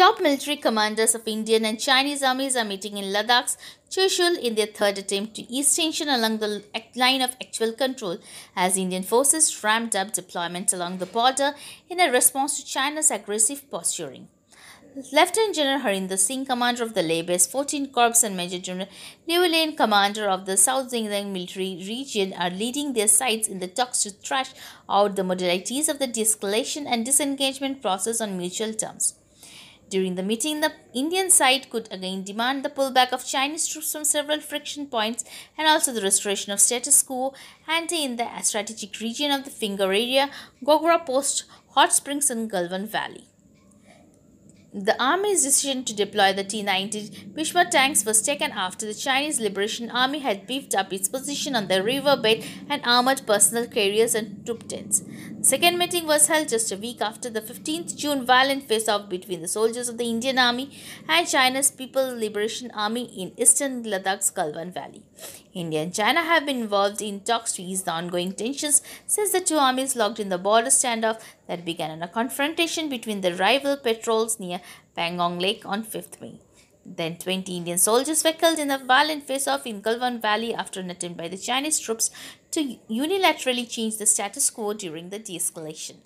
Top military commanders of Indian and Chinese armies are meeting in Ladakh's Chushul in their third attempt to ease tension along the line of actual control as Indian forces ramped up deployment along the border in a response to China's aggressive posturing. Lieutenant General Harinder Singh, commander of the Ladakh's 14 Corps, and Major General Llewellyn, commander of the South Xinjiang military region, are leading their sides in the talks to thrash out the modalities of the de-escalation and disengagement process on mutual terms. During the meeting, the Indian side could again demand the pullback of Chinese troops from several friction points and also the restoration of status quo and in the strategic region of the Finger area, Gogra Post, Hot Springs and Galvan Valley. The army's decision to deploy the T-90 Peshmerga tanks was taken after the Chinese Liberation Army had beefed up its position on the riverbed and armored personnel carriers and troop tents. The second meeting was held just a week after the 15th June violent face-off between the soldiers of the Indian Army and China's People's Liberation Army in eastern Ladakh's Galwan Valley. India and China have been involved in talks to ease the ongoing tensions since the two armies locked in the border standoff that began in a confrontation between the rival patrols near Pangong Lake on 5th May. Then 20 Indian soldiers were killed in a violent face-off in Galwan Valley after an attempt by the Chinese troops to unilaterally change the status quo during the de-escalation.